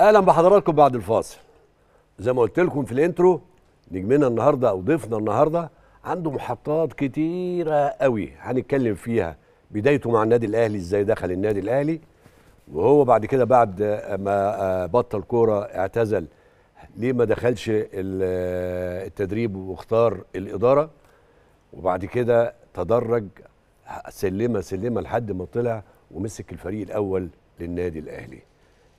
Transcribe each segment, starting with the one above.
اهلا بحضراتكم بعد الفاصل زي ما قلت لكم في الانترو نجمنا النهارده او ضيفنا النهارده عنده محطات كتيره قوي هنتكلم فيها بدايته مع النادي الاهلي ازاي دخل النادي الاهلي وهو بعد كده بعد ما آه، بطل كوره اعتزل ليه ما دخلش آه، التدريب واختار الاداره وبعد كده تدرج سلمه سلمه لحد ما طلع ومسك الفريق الاول للنادي الاهلي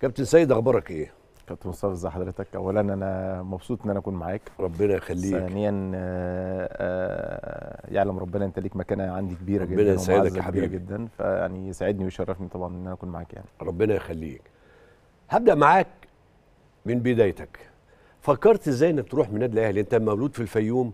كابتن سيد اخبارك ايه كابتن مصطفى ازي حضرتك اولا انا مبسوط ان انا اكون معاك ربنا يخليك ثانيا آه، آه، يعلم ربنا انت ليك مكانه عندي كبيره ربنا جدا ربنا يسعدك يا حبيبي جدا فيعني يسعدني ويشرفني طبعا ان انا اكون معاك يعني ربنا يخليك هبدا معاك من بدايتك فكرت ازاي انك تروح من النادي الاهلي انت مولود في الفيوم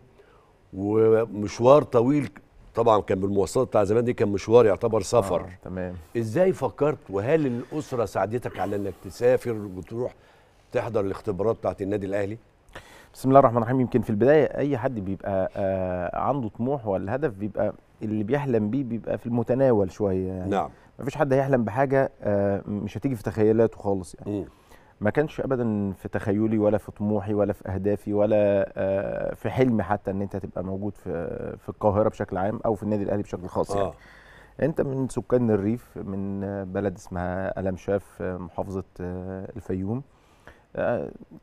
ومشوار طويل طبعا كان بالمواصلات بتاع زمان دي كان مشوار يعتبر سفر آه، تمام ازاي فكرت وهل الاسره ساعدتك على انك تسافر وتروح تحضر الاختبارات بتاعت النادي الاهلي بسم الله الرحمن الرحيم يمكن في البدايه اي حد بيبقى آه عنده طموح والهدف بيبقى اللي بيحلم بيه بيبقى في المتناول شويه يعني نعم مفيش حد هيحلم بحاجه آه مش هتيجي في تخيلاته خالص يعني م. ما كانش ابدا في تخيلي ولا في طموحي ولا في اهدافي ولا آه، في حلمي حتى ان انت تبقى موجود في في القاهره بشكل عام او في النادي الاهلي بشكل خاص يعني. آه. انت من سكان الريف من بلد اسمها المشاف آه، محافظه آه، الفيوم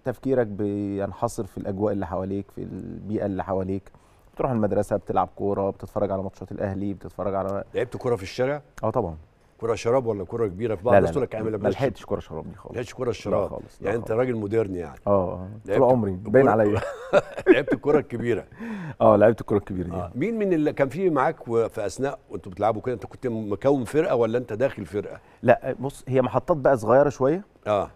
تفكيرك بينحصر في الاجواء اللي حواليك في البيئه اللي حواليك بتروح المدرسه بتلعب كوره بتتفرج على ماتشات الاهلي بتتفرج على لعبت كوره في الشارع اه طبعا كره شراب ولا كره كبيره في بعض الناس تقول لك اعمل ما لحقتش كره شراب دي خالص ما لحقتش كره الشراب خالص يعني انت راجل مودرن يعني اه, آه،, آه. طول عمري باين عليا لعبت الكره الكبيره اه لعبت الكره الكبيره دي آه. مين من اللي كان في معاك في اثناء وانتوا بتلعبوا كده انت كنت مكون فرقه ولا انت داخل فرقه؟ لا بص هي محطات بقى صغيره شويه اه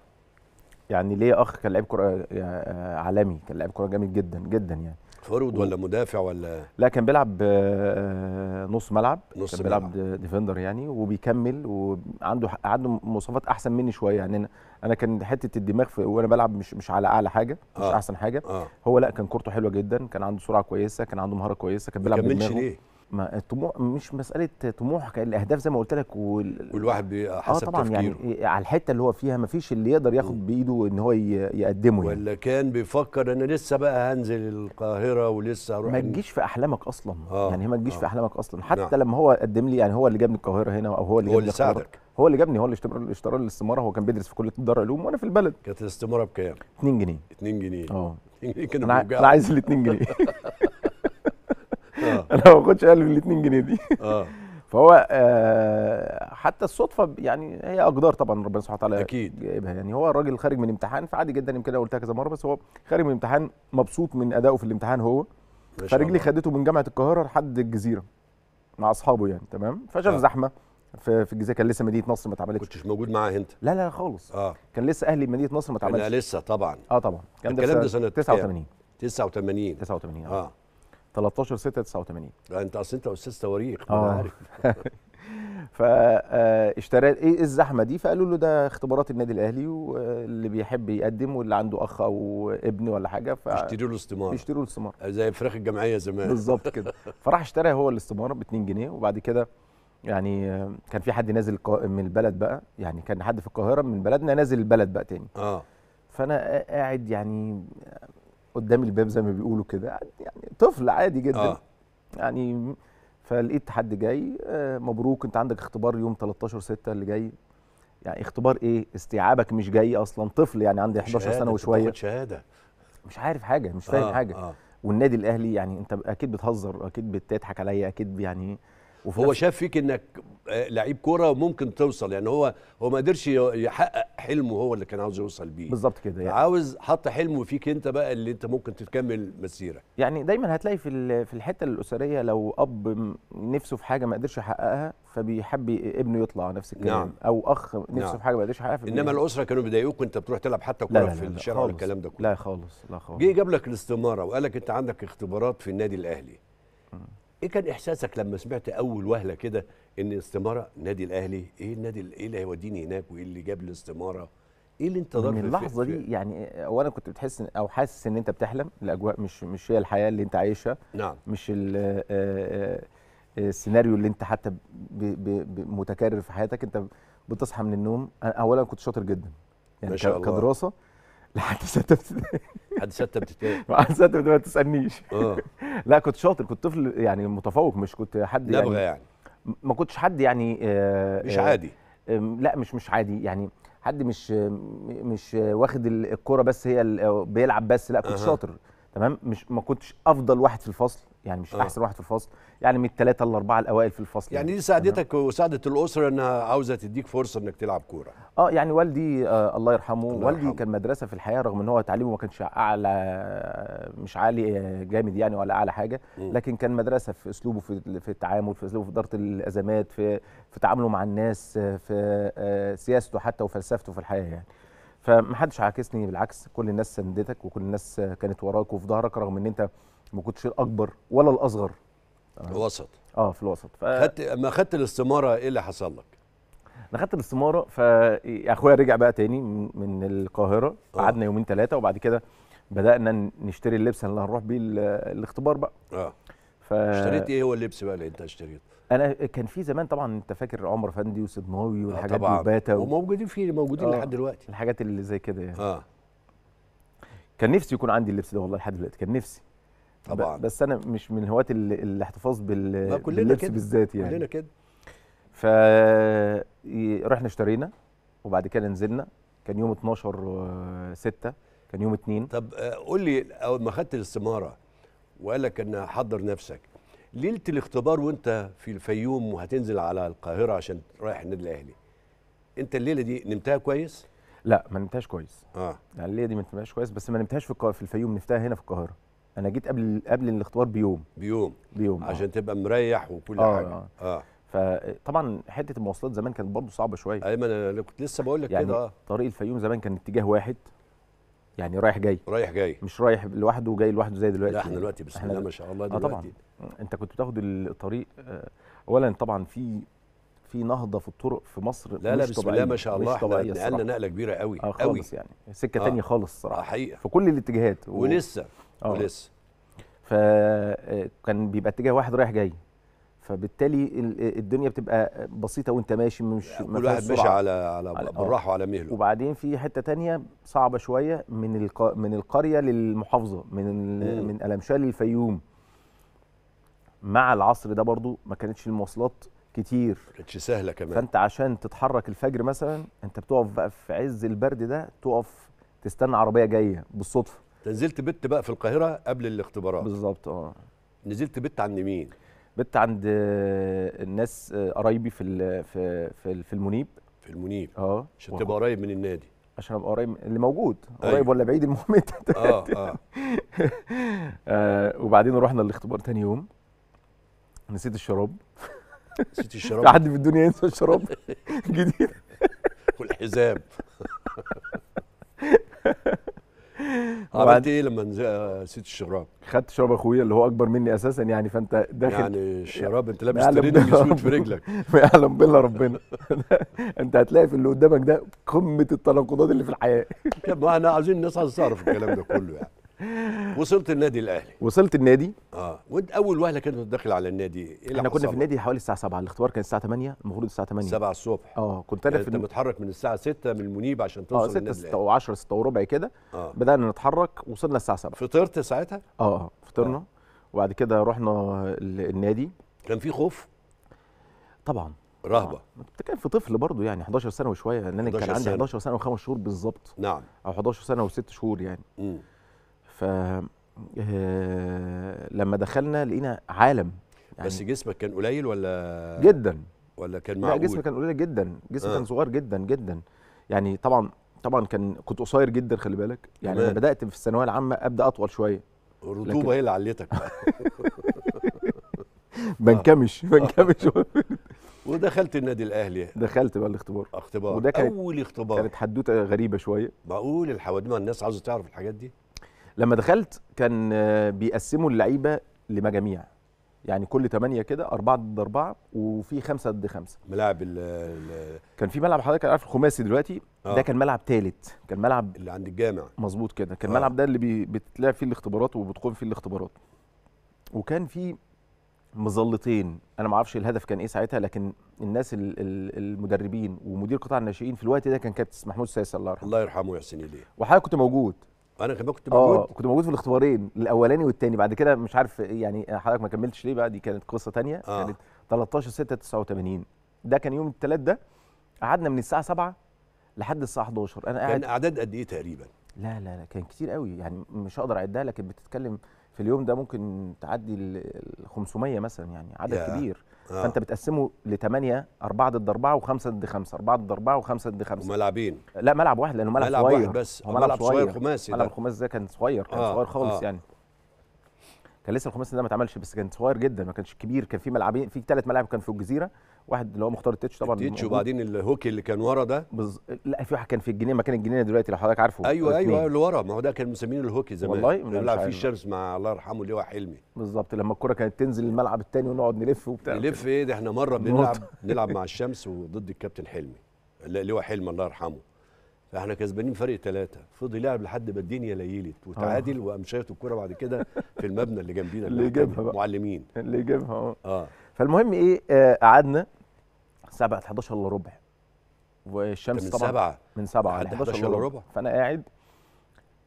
يعني ليه اخ كان لعيب كره آه، عالمي كان لعيب كره جامد جدا جدا يعني فورود ولا مدافع ولا لا كان بيلعب آه، نص ملعب نص كان بيلعب ديفندر يعني وبيكمل وعنده عنده مواصفات احسن مني شويه يعني انا انا كان حته الدماغ وانا بلعب مش مش على اعلى حاجه مش آه. احسن حاجه آه. هو لا كان كورته حلوه جدا كان عنده سرعه كويسه كان عنده مهاره كويسه كان بيلعب بدماغه ليه ما الطموح مش مساله طموح الاهداف زي ما قلت لك وال... والواحد آه حسب آه طبعا يعني تفكيره يعني على الحته اللي هو فيها ما فيش اللي يقدر ياخد بايده ان هو يقدمه ولا يعني. كان بيفكر انا لسه بقى هنزل القاهره ولسه هروح ما تجيش في احلامك اصلا آه يعني ما تجيش آه في احلامك اصلا حتى نعم. لما هو قدم لي يعني هو اللي جابني القاهره هنا او هو اللي هو اللي ساعدك هو اللي جابني هو اللي اشترى اشترى الاستماره هو كان بيدرس في كليه دار علوم وانا في البلد كانت الاستماره بكام 2 جنيه 2 جنيه اه انا, أنا عايز ال 2 جنيه آه. انا ما باخدش اقل من ال 2 جنيه دي اه فهو آه، حتى الصدفه يعني هي اقدار طبعا ربنا سبحانه وتعالى اكيد جايبها يعني هو الراجل خارج من امتحان فعادي جدا يمكن انا قلتها كذا مره بس هو خارج من امتحان مبسوط من ادائه في الامتحان هو فرجلي خدته من جامعه القاهره لحد الجزيره مع اصحابه يعني تمام فشاف آه. زحمه في في الجزيره كان لسه مدينه نصر ما اتعملتش كنتش موجود معاه انت لا لا خالص اه كان لسه اهلي مدينه نصر ما اتعملتش لا لسه طبعا اه طبعا كان الكلام ده سنه 89 89 89 اه, آه. 13 6 89 لا انت اصل انت استاذ تواريخ انا آه. عارف فاشترى آه، ايه الزحمه دي فقالوا له ده اختبارات النادي الاهلي واللي بيحب يقدم واللي عنده اخ او ابن ولا حاجه ف يشتروا له استماره يشتروا له استماره زي فراخ الجمعيه زمان بالظبط كده فراح اشترى هو الاستماره ب 2 جنيه وبعد كده يعني آه، كان في حد نازل من البلد بقى يعني كان حد في القاهره من بلدنا نازل البلد بقى تاني اه فانا قاعد يعني قدام الباب زي ما بيقولوا كده يعني طفل عادي جدا آه. يعني فلقيت حد جاي آه، مبروك انت عندك اختبار يوم 13 6 اللي جاي يعني اختبار ايه استيعابك مش جاي اصلا طفل يعني عندي 11 سنه وشويه شهاده مش عارف حاجه مش فاهم آه. حاجه آه. والنادي الاهلي يعني انت اكيد بتهزر اكيد بتضحك عليا اكيد يعني هو شاف فيك انك آه، لعيب كوره وممكن توصل يعني هو هو ما قدرش يحقق حلمه هو اللي كان عاوز يوصل بيه بالظبط كده يعني. عاوز حط حلمه فيك انت بقى اللي انت ممكن تكمل مسيره يعني دايما هتلاقي في في الحته الاسريه لو اب نفسه في حاجه ما قدرش يحققها فبيحب ابنه يطلع نفس الكلام نعم. او اخ نفسه نعم. في حاجه ما قدرش يحققها انما الاسره كانوا بيضايقوك وانت بتروح تلعب حتى كوره في الشارع والكلام ده كله لا خالص لا خالص جه جاب لك الاستماره وقال لك انت عندك اختبارات في النادي الاهلي ايه كان احساسك لما سمعت اول وهله كده ان استماره النادي الاهلي ايه النادي ايه اللي هيوديني هناك وايه اللي جاب الاستماره ايه اللي انت من اللحظه دي يعني اولا كنت بتحس او حاسس ان انت بتحلم الاجواء مش مش هي الحياه اللي انت عايشها نعم مش آه، آه، آه، السيناريو اللي انت حتى متكرر في حياتك انت بتصحى من النوم اولا كنت شاطر جدا يعني ما شاء الله. كدراسه لحد سته ابتدائي لحد سته ابتدائي لحد سته ابتدائي ما تسالنيش آه. لا كنت شاطر كنت طفل يعني متفوق مش كنت حد يعني يعني ما كنتش حد يعني آه، مش عادي آه، لا مش مش عادي يعني حد مش مش واخد الكوره بس هي بيلعب بس لا كنت شاطر تمام مش ما كنتش افضل واحد في الفصل يعني مش آه. احسن واحد في الفصل يعني من الثلاثه الاربعه الاوائل في الفصل يعني, يعني. دي ساعدتك وساعدت الاسره انها عاوزه تديك فرصه انك تلعب كوره اه يعني والدي آه الله يرحمه الله والدي يرحمه. كان مدرسه في الحياه رغم ان هو تعليمه ما كانش اعلى مش عالي آه، جامد يعني ولا اعلى حاجه م. لكن كان مدرسه في اسلوبه في, في التعامل في اسلوبه في اداره الازمات في في تعامله مع الناس آه، في آه سياسته حتى وفلسفته في الحياه يعني فمحدش عاكسني بالعكس كل الناس سندتك وكل الناس كانت وراك وفي ظهرك رغم ان انت ما كنتش الاكبر ولا الاصغر الوسط اه في الوسط ف... خدت ما خدت الاستماره ايه اللي حصل لك؟ انا خدت الاستماره فاخويا رجع بقى تاني من القاهره آه. قعدنا يومين ثلاثه وبعد كده بدانا نشتري اللبس اللي هنروح بيه الاختبار بقى اه ف... اشتريت ايه هو اللبس بقى اللي انت اشتريته؟ انا كان في زمان طبعا انت فاكر عمر فندي وسدناوي آه، والحاجات آه طبعا. دي وباتا و... وموجودين في موجودين آه، لحد دلوقتي الحاجات اللي زي كده يعني اه كان نفسي يكون عندي اللبس ده والله لحد دلوقتي كان نفسي طبعا بس انا مش من هواة الاحتفاظ بال... باللبس كده. بالذات يعني كلنا كده ف رحنا اشترينا وبعد كده نزلنا كان يوم 12 6 آه، كان يوم 2 طب آه، قول لي اول ما خدت الاستماره وقال لك ان حضر نفسك ليله الاختبار وانت في الفيوم وهتنزل على القاهره عشان رايح النادي الاهلي انت الليله دي نمتها كويس لا ما نمتهاش كويس اه يعني الليله دي ما نمتهاش كويس بس ما نمتهاش في في الفيوم نفتها هنا في القاهره انا جيت قبل قبل الاختبار بيوم بيوم بيوم آه. عشان آه. تبقى مريح وكل آه. حاجه اه, آه. فطبعا حته المواصلات زمان كانت برضه صعبه شويه ايوه انا كنت لسه بقول لك يعني كده آه. طريق الفيوم زمان كان اتجاه واحد يعني رايح جاي رايح جاي مش رايح لوحده وجاي لوحده زي دلوقتي لا احنا دلوقتي بسم الله ما شاء الله دلوقتي آه طبعا انت كنت بتاخد الطريق اولا طبعا في في نهضه في الطرق في مصر لا لا بسم الله ما شاء الله احنا نقلنا نقله كبيره قوي آه قوي يعني سكه آه. تانية خالص الصراحه آه حقيقه في كل الاتجاهات و... ولسه آه. ولسه فكان آه، بيبقى اتجاه واحد رايح جاي فبالتالي آه، الدنيا بتبقى بسيطه وانت ماشي مش يعني كل واحد ماشي على على بالراحه وعلى مهله وبعدين في حته تانية صعبه شويه من من القريه للمحافظه من من المشال للفيوم مع العصر ده برضو ما كانتش المواصلات كتير ما كانتش سهله كمان فانت عشان تتحرك الفجر مثلا انت بتقف بقى في عز البرد ده تقف تستنى عربيه جايه بالصدفه نزلت بت بقى في القاهره قبل الاختبارات بالظبط اه نزلت بت عند مين بت عند آه، الناس آه، قرايبي في في في المنيب في المنيب اه عشان تبقى قريب من النادي عشان ابقى قريب اللي موجود أيوه. قريب أيوه. ولا بعيد المهم انت اه اه, آه وبعدين رحنا الاختبار تاني يوم نسيت الشراب نسيت الشراب حد في الدنيا ينسى الشراب جديد والحزام عملت ايه لما آه، نسيت الشراب؟ خدت شراب اخويا اللي هو اكبر مني اساسا يعني فانت داخل يعني الشراب انت لابس تريننج سويت في رجلك ما يعلم بالله ربنا انت هتلاقي في اللي قدامك ده قمه التناقضات اللي في الحياه طب احنا عايزين نصحى نصرف في الكلام ده كله يعني وصلت النادي الاهلي وصلت النادي اه وانت اول وهله كانت داخل على النادي ايه اللي احنا كنا في النادي حوالي الساعه 7 الاختبار كان الساعه 8 المفروض الساعه 8 7 الصبح اه كنت انا يعني في انت متحرك من الساعه 6 من المنيب عشان آه، توصل آه 6 6 و10 6 وربع كده آه. بدانا نتحرك وصلنا الساعه 7 فطرت ساعتها آه،, اه فطرنا آه. وبعد كده رحنا النادي كان في خوف طبعا رهبه آه. انت كان في طفل برضه يعني 11 سنه وشويه لان انا كان عندي 11 سنه وخمس شهور بالظبط نعم او 11 سنه وست شهور يعني امم ف آه، لما دخلنا لقينا عالم يعني بس جسمك كان قليل ولا جدا ولا كان معقول لا جسمك كان قليل جدا جسمك آه. كان صغير جدا جدا يعني طبعا طبعا كان كنت قصير جدا خلي بالك يعني انا بدات في الثانويه العامه ابدا اطول شويه الرطوبه هي اللي علتك بنكمش آه. بنكمش ودخلت النادي الاهلي دخلت بقى الاختبار اختبار وده كان اول اختبار كانت حدوته غريبه شويه معقول الحوادث الناس عاوزه تعرف الحاجات دي لما دخلت كان آه، بيقسموا اللعيبه لمجاميع يعني كل ثمانيه كده أربعة ضد أربعة وفي خمسة ضد خمسة ملاعب ال كان في ملعب حضرتك عارف الخماسي دلوقتي آه. ده كان ملعب ثالث كان ملعب اللي عند الجامع مظبوط كده كان آه. الملعب ده اللي بتتلعب بتلعب فيه الاختبارات وبتقوم فيه الاختبارات وكان في مظلتين انا ما اعرفش الهدف كان ايه ساعتها لكن الناس المدربين ومدير قطاع الناشئين في الوقت ده كان كابتن محمود ساسي الله يرحمه الله يرحمه ويحسن اليه وحضرتك كنت موجود انا كمان كنت آه، موجود اه كنت موجود في الاختبارين الاولاني والثاني بعد كده مش عارف يعني حضرتك ما كملتش ليه بقى دي كانت قصه ثانيه آه. كانت 13 6 89 ده كان يوم الثلاث ده قعدنا من الساعه 7 لحد الساعه 11 انا قاعد كان اعداد قد ايه تقريبا لا لا لا كان كتير قوي يعني مش هقدر اعدها لكن بتتكلم في اليوم ده ممكن تعدي ال 500 مثلا يعني عدد كبير آه. فانت بتقسمه لثمانيه اربعه ضد اربعه وخمسه ضد خمسه اربعه ضد اربعه وخمسه ضد خمسه ملعبين لا ملعب واحد لانه ملعب, ملعب صغير واحد بس ملعب, ملعب صغير خماسي ملعب خماسي ده كان صغير كان آه. صغير خالص آه. يعني كان لسه الخماسي ده ما اتعملش بس كان صغير جدا ما كانش كبير كان في ملعبين في ثلاث ملاعب كان في الجزيره واحد اللي هو مختار التيتش طبعا التيتش وبعدين الهوكي اللي كان ورا ده بز... لا في واحد كان في الجنينه مكان الجنينه دلوقتي لو حضرتك عارفه ايوه ايوه اللي ورا ما هو ده كان مسمينه الهوكي زمان والله كانش فيه الشمس مع الله يرحمه اللي هو حلمي بالظبط لما الكره كانت تنزل الملعب الثاني ونقعد نلف وبتاع نلف ايه ده احنا مره بنلعب نلعب مع الشمس وضد الكابتن حلمي اللي هو حلمي الله يرحمه فاحنا كسبانين فرق ثلاثه فضل يلعب لحد ما الدنيا ليلت وتعادل آه. وقام شايط الكوره بعد كده في المبنى اللي جنبينا اللي جابها بقى معلمين اللي جابها اه اه فالمهم ايه آه، قعدنا سبعة 11 الا ربع والشمس طبعا من سبعة من سبعة 11 الا ربع فانا قاعد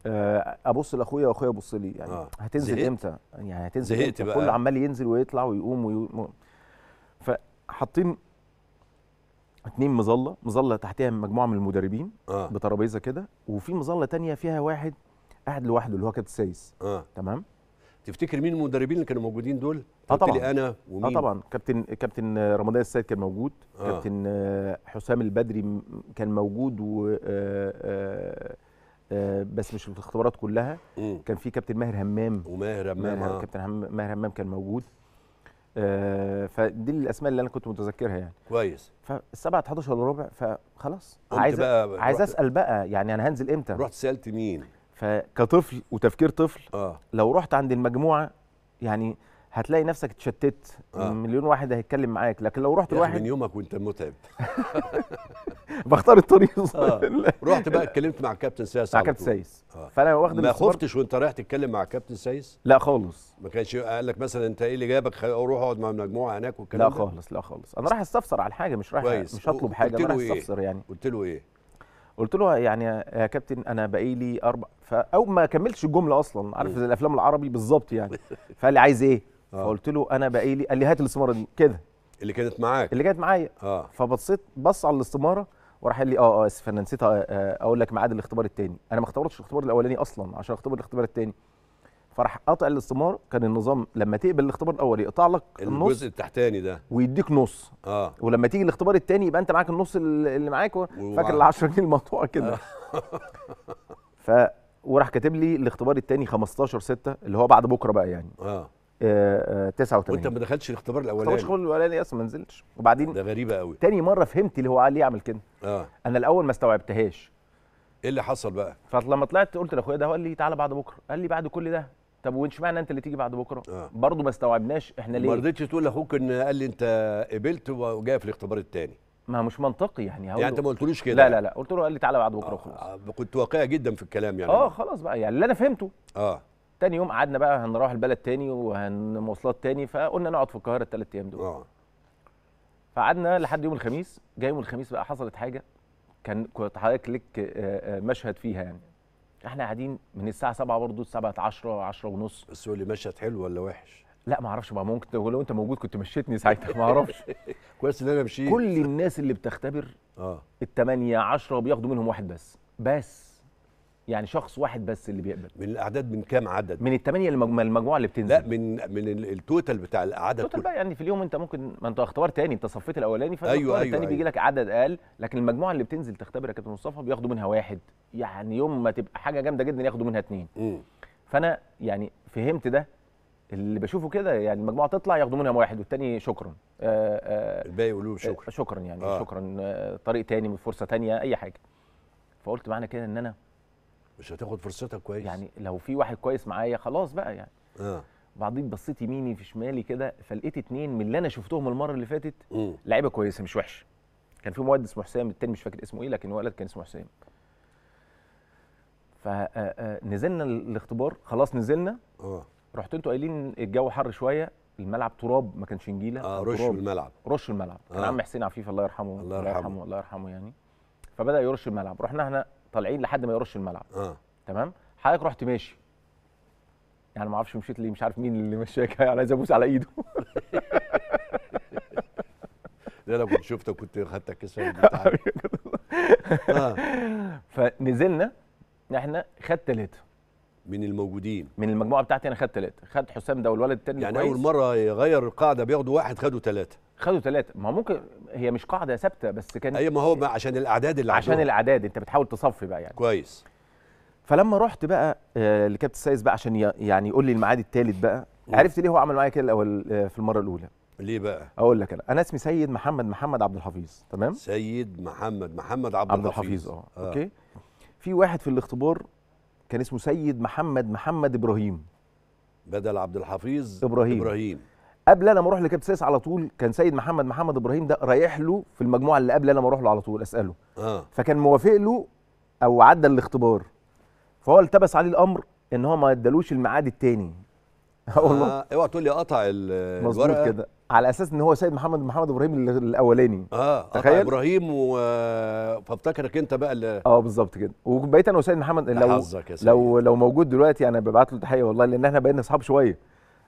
آه، ابص لاخويا واخويا يبص لي يعني آه. هتنزل زهقت. امتى يعني هتنزل زهقت امتى بقى. كل عمال ينزل ويطلع ويقوم ويقوم فحاطين اتنين مظله مظله تحتها مجموعه من المدربين آه. بترابيزه كده وفي مظله تانية فيها واحد قاعد لوحده اللي هو كابتن سايس آه. تمام تفتكر مين المدربين اللي كانوا موجودين دول آه طبعا انا آه ومين اه طبعا كابتن كابتن رمضان السيد كان موجود آه. كابتن آه، حسام البدري كان موجود و آه، بس مش الاختبارات كلها م. كان في كابتن ماهر همام وماهر همام ماهر آه. كابتن ماهر همام كان موجود آه، فدي الاسماء اللي انا كنت متذكرها يعني كويس فالسبعة 11 ولا ربع فخلاص عايز بقى عايز اسال بقى يعني انا هنزل امتى رحت سالت مين فكطفل وتفكير طفل آه. لو رحت عند المجموعه يعني هتلاقي نفسك اتشتت آه. مليون واحد هيتكلم معاك لكن لو رحت لواحد من يومك وانت متعب بختار الطريق آه. رحت بقى اتكلمت مع كابتن سايس مع كابتن سايس آه. فانا واخد ما خفتش وانت رايح تتكلم مع كابتن سايس لا خالص ما كانش قال لك مثلا انت ايه اللي جابك روح اقعد مع المجموعه هناك والكلام لا خالص لا خالص انا رايح استفسر على حاجه مش رايح مش هطلب حاجه انا رايح إيه؟ استفسر إيه؟ يعني قلت له ايه قلت له يعني يا كابتن انا باقي لي اربع فاول ما كملتش الجمله اصلا عارف زي الافلام العربي بالظبط يعني فقال لي عايز ايه آه. فقلت له انا بقى لي قال لي هات الاستماره دي كده اللي كانت معاك اللي كانت معايا اه فبصيت بص على الاستماره وراح قال لي اه اه اسف انا نسيت آه، آه، اقول لك ميعاد الاختبار الثاني انا ما اختبرتش الاختبار الاولاني اصلا عشان اختبر الاختبار الثاني فراح قاطع الاستمار كان النظام لما تقبل الاختبار الاول يقطع لك النص الجزء التحتاني ده ويديك نص اه ولما تيجي الاختبار الثاني يبقى انت معاك النص اللي معاك فاكر ال 10 جنيه المقطوعه كده آه. ف وراح كاتب لي الاختبار الثاني 15 6 اللي هو بعد بكره بقى يعني اه 89 آه، آه، وانت ما دخلتش الاختبار الاولاني ما دخلتش الاولاني اصلا ما نزلتش وبعدين ده غريبه قوي تاني مره فهمت اللي هو قال ليه اعمل كده اه انا الاول ما استوعبتهاش ايه اللي حصل بقى فلما طلعت قلت لاخويا ده هو قال لي تعالى بعد بكره قال لي بعد كل ده طب وانش معنى انت اللي تيجي بعد بكره آه. برضه ما استوعبناش احنا ليه ما رضيتش تقول لاخوك ان قال لي انت قبلت وجاي في الاختبار الثاني ما مش منطقي يعني يعني انت ما قلتلوش كده لا لا لا قلت له قال لي تعالى بعد بكره آه، وخلاص آه. كنت واقعي جدا في الكلام يعني اه خلاص بقى يعني اللي انا فهمته اه تاني يوم قعدنا بقى هنروح البلد تاني وهنمواصلات تاني فقلنا نقعد في القاهره الثلاث ايام دول اه فقعدنا لحد يوم الخميس جاي يوم الخميس بقى حصلت حاجه كان كنت حضرتك لك آه، آه، مشهد فيها يعني احنا قاعدين من الساعه 7 برضه الساعه 10 10 ونص بس قول لي مشهد حلو ولا وحش لا ما اعرفش بقى ممكن لو انت موجود كنت مشيتني ساعتها ما اعرفش كويس ان انا مشيت كل الناس اللي بتختبر اه الثمانية 10 بياخدوا منهم واحد بس بس يعني شخص واحد بس اللي بيقبل من الاعداد من كام عدد من الثمانيه المجموعه اللي بتنزل لا من من التوتال بتاع الاعداد التوتال بقى يعني في اليوم انت ممكن ما انت اختبار تاني انت صفيت الاولاني فالثاني أيوة أيوة أيوة بيجي لك عدد اقل لكن المجموعه اللي بتنزل تختبر يا كابتن مصطفى بياخدوا منها واحد يعني يوم ما تبقى حاجه جامده جدا ياخدوا منها اثنين فانا يعني فهمت ده اللي بشوفه كده يعني المجموعه تطلع ياخدوا منها واحد والتاني شكرا آه، آه، الباقي يقولوا آه، شكرا شكرا يعني آه. شكرا طريق تاني فرصه تانيه اي حاجه فقلت معنى كده ان انا مش هتاخد فرصتك كويس يعني لو في واحد كويس معايا خلاص بقى يعني اه بعدين بصيت يميني في شمالي كده فلقيت اتنين من اللي انا شفتهم المره اللي فاتت لعيبه كويسه مش وحشه كان في مهندس اسمه حسام التاني مش فاكر اسمه ايه لكن ولد كان اسمه حسام فنزلنا آه، آه، الاختبار خلاص نزلنا اه رحت انتوا قايلين الجو حر شويه الملعب تراب ما كانش نجيله اه رش تراب. الملعب رش الملعب آه. كان عم حسين عفيف الله يرحمه الله يرحمه الله يرحمه يعني فبدا يرش الملعب رحنا احنا طالعين لحد ما يرش الملعب آه. تمام حضرتك رحت ماشي يعني ما اعرفش مشيت ليه مش عارف مين اللي مشاك يعني عايز ابوس على ايده لا لو كنت شفتك كنت خدتك كسر فنزلنا احنا خد ثلاثه من الموجودين من المجموعه بتاعتي انا خد ثلاثه خد حسام ده والولد الثاني يعني كويس. اول مره يغير القاعده بياخدوا واحد خدوا ثلاثه خدوا ثلاثه ما ممكن هي مش قاعده ثابته بس كان ايوه ما هو ما عشان الاعداد اللي عشان عدوها. الاعداد انت بتحاول تصفي بقى يعني كويس فلما رحت بقى آه، لكابتن سايس بقى عشان يعني يقول لي الميعاد الثالث بقى عرفت ليه هو عمل معايا كده الاول آه، في المره الاولى ليه بقى اقول لك انا انا اسمي سيد محمد محمد عبد الحفيظ تمام سيد محمد محمد عبد, عبد الحفيظ آه،, اه اوكي في واحد في الاختبار كان اسمه سيد محمد محمد ابراهيم بدل عبد الحفيظ ابراهيم ابراهيم قبل انا ما اروح لكابتن سيس على طول كان سيد محمد محمد ابراهيم ده رايح له في المجموعه اللي قبل انا ما اروح له على طول اساله آه. فكان موافق له او عدى الاختبار فهو التبس عليه الامر ان هو ما ادالوش الميعاد الثاني آه اوعى تقول لي قطع الورقه كده على اساس ان هو سيد محمد محمد ابراهيم الاولاني اه تخيل ابراهيم و... فافتكرك انت بقى اللي... اه بالظبط كده وبقيت انا وسيد محمد لو لو لو موجود دلوقتي انا ببعت له تحيه والله لان احنا بقينا اصحاب شويه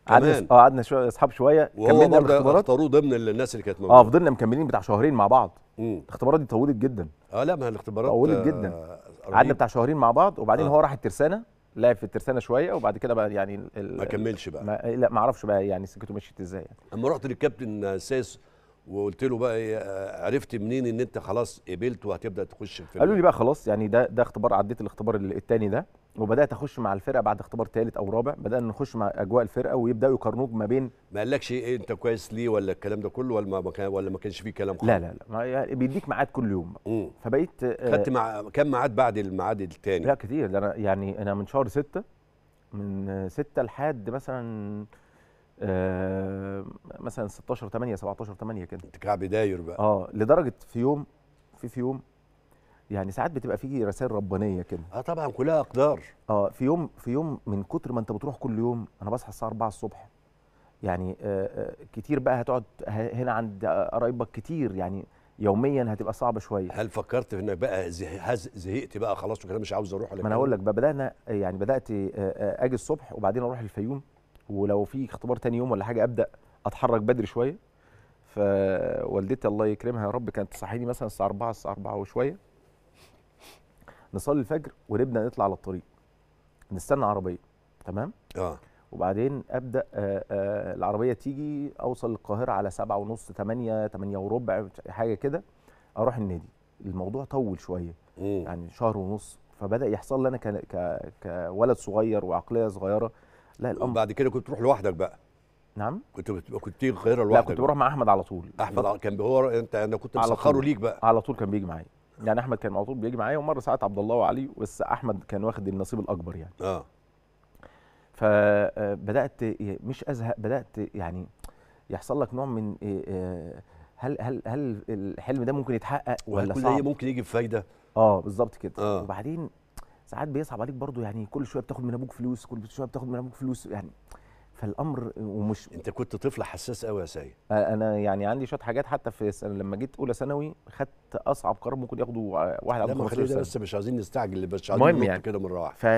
قعدنا اه قعدنا شويه اصحاب شويه كملنا الاختبارات اختاروه ضمن الناس اللي كانت موجوده اه فضلنا مكملين بتاع شهرين مع بعض مم. الاختبارات دي طولت جدا اه لا ما الاختبارات طولت آه، جدا قعدنا بتاع شهرين مع بعض وبعدين آه. هو راح الترسانه لعب في الترسانه شويه وبعد كده بقى يعني ما كملش بقى ما لا ما اعرفش بقى يعني سكته مشيت ازاي يعني. اما رحت للكابتن ساس وقلت له بقى إيه، آه، عرفت منين ان انت خلاص قبلت وهتبدا تخش في قالوا لي بقى خلاص يعني ده ده اختبار عديت الاختبار الثاني ده وبدات اخش مع الفرقه بعد اختبار ثالث او رابع بدانا نخش مع اجواء الفرقه ويبداوا يقارنوك ما بين ما قالكش إيه انت كويس ليه ولا الكلام ده كله ولا ما كان ولا ما كانش فيه كلام خالص لا لا لا يعني بيديك ميعاد كل يوم مم. فبقيت آه، خدت مع كم ميعاد بعد الميعاد الثاني لا كتير ده انا يعني انا من شهر ستة من ستة لحد مثلا آه مثلا 16 8 17 8 كده انت كعب داير بقى اه لدرجه في يوم في في يوم يعني ساعات بتبقى في رسائل ربانيه كده اه طبعا كلها اقدار اه في يوم في يوم من كتر ما انت بتروح كل يوم انا بصحى الساعه 4 الصبح يعني آه،, آه كتير بقى هتقعد هنا عند قرايبك كتير يعني يوميا هتبقى صعبه شويه هل فكرت في انك بقى زهقت بقى خلاص وكده مش عاوز اروح ما انا اقول لك بقى بدانا يعني بدات آه، آه، اجي الصبح وبعدين اروح الفيوم ولو في اختبار تاني يوم ولا حاجه ابدا اتحرك بدري شويه فوالدتي الله يكرمها يا رب كانت تصحيني مثلا الساعه 4 الساعه 4 وشويه نصلي الفجر ونبدا نطلع على الطريق نستنى عربيه تمام اه وبعدين ابدا آآ آه، آآ آه، العربيه تيجي اوصل القاهره على سبعة ونص 8 8 وربع حاجه كده اروح النادي الموضوع طول شويه مم. يعني شهر ونص فبدا يحصل لي انا ك... ك... كولد صغير وعقليه صغيره لا الامر بعد كده كنت تروح لوحدك بقى نعم كنت كنت تيجي القاهره لوحدك لا كنت بروح مع احمد على طول احمد آه، كان هو انت انا كنت مسخره ليك بقى على طول كان بيجي معايا يعني احمد كان على طول بيجي معايا ومره ساعات عبد الله وعلي بس احمد كان واخد النصيب الاكبر يعني اه فبدات آه، مش ازهق بدات يعني يحصل لك نوع من آه، آه، هل هل هل الحلم ده ممكن يتحقق ولا صعب ممكن يجي بفايده اه بالظبط كده آه. وبعدين ساعات بيصعب عليك برضو يعني كل شويه بتاخد من ابوك فلوس كل شويه بتاخد من ابوك فلوس يعني فالامر ومش انت كنت طفل حساس قوي يا سيد انا يعني عندي شويه حاجات حتى في لما جيت اولى ثانوي خدت اصعب قرار ممكن ياخده واحد عنده 15 سنه لا بس مش عايزين نستعجل بس عايزين يعني كده مره واحده